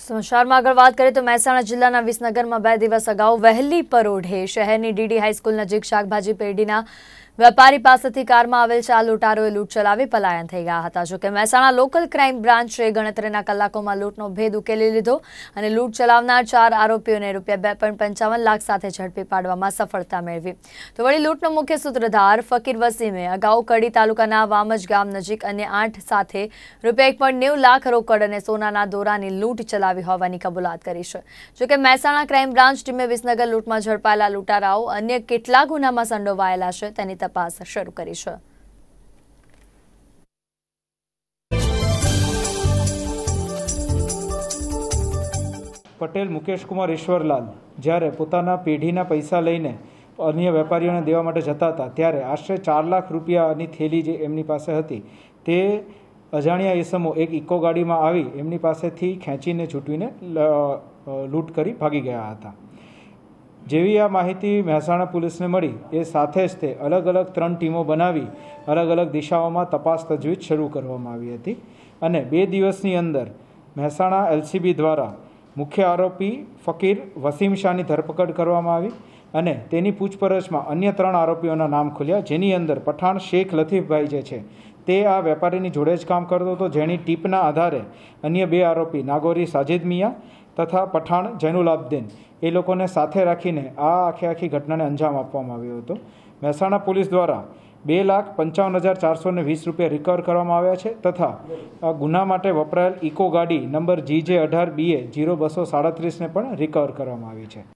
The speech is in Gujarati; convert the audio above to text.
સમાચારમાં આગળ વાત કરીએ તો મહેસાણા જિલ્લાના વિસનગરમાં બે દિવસ અગાઉ વહેલી પરોઢે શહેરની ડીડી હાઈસ્કૂલ નજીક શાકભાજી પેઢીના વેપારી પાસેથી કારમાં આવેલ ચાર લૂંટારોએ લૂંટ ચલાવી પલાયન થઈ ગયા હતા જોકે મહેસાણા લોકલ ક્રાઇમ બ્રાન્ચે ગણતરીના કલાકોમાં લૂંટનો ભેદ ઉકેલી લીધો અને લૂંટ ચલાવનાર ચાર આરોપીઓને રૂપિયા બે પંચાવન લાખ સાથે ઝડપી પાડવામાં સફળતા મેળવી તો વળી લૂંટનો મુખ્ય સૂત્રધાર ફકીર વસીમે અગાઉ કડી તાલુકાના વામજ ગામ નજીક અન્ય આઠ સાથે રૂપિયા એક પોઈન્ટ નેવું લાખ રોકડ અને સોનાના દોરાની લૂંટ ચલાવી હોવાની કબૂલાત કરી છે જોકે મહેસાણા ક્રાઇમ બ્રાન્ચ ટીમે વિસનગર લૂંટમાં ઝડપાયેલા લૂંટારાઓ અન્ય કેટલા ગુનામાં સંડોવાયેલા છે તેની તપાસ શરૂ કરી છે પટેલ મુકેશકુમાર ઈશ્વરલાલ જ્યારે પોતાના પેઢીના પૈસા લઈને અન્ય વેપારીઓને દેવા માટે જતા હતા ત્યારે આશરે ચાર લાખ રૂપિયાની થેલી જે એમની પાસે હતી તે અજાણ્યા એસમો એક ઇકો ગાડીમાં આવી એમની પાસેથી ખેંચીને છૂટવીને લૂંટ કરી ભાગી ગયા હતા જેવી આ માહિતી મહેસાણા પોલીસને મળી એ સાથે જ તે અલગ અલગ ત્રણ ટીમો બનાવી અલગ અલગ દિશાઓમાં તપાસ તજવીજ શરૂ કરવામાં આવી હતી અને બે દિવસની અંદર મહેસાણા એલસીબી દ્વારા મુખ્ય આરોપી ફકીર વસીમ શાહની ધરપકડ કરવામાં આવી અને તેની પૂછપરછમાં અન્ય ત્રણ આરોપીઓના નામ ખુલ્યા જેની અંદર પઠાણ શેખ લતીફભાઈ જે છે તે આ વેપારીની જોડે જ કામ કરતો હતો જેની ટીપના આધારે અન્ય બે આરોપી નાગોરી સાજિદ મિયા તથા પઠાણ જૈનુલાબ્દીન એ લોકોને સાથે રાખીને આ આખી આખી ઘટનાને અંજામ આપવામાં આવ્યો હતો મહેસાણા પોલીસ દ્વારા બે લાખ પંચાવન હજાર ચારસો ને વીસ રૂપિયા રિકવર કરવામાં આવ્યા છે તથા ગુના માટે વપરાયેલ ઇકો ગાડી નંબર જી જે અઢાર બીએ જીરો બસો સાડત્રીસને પણ રિકવર કરવામાં આવી છે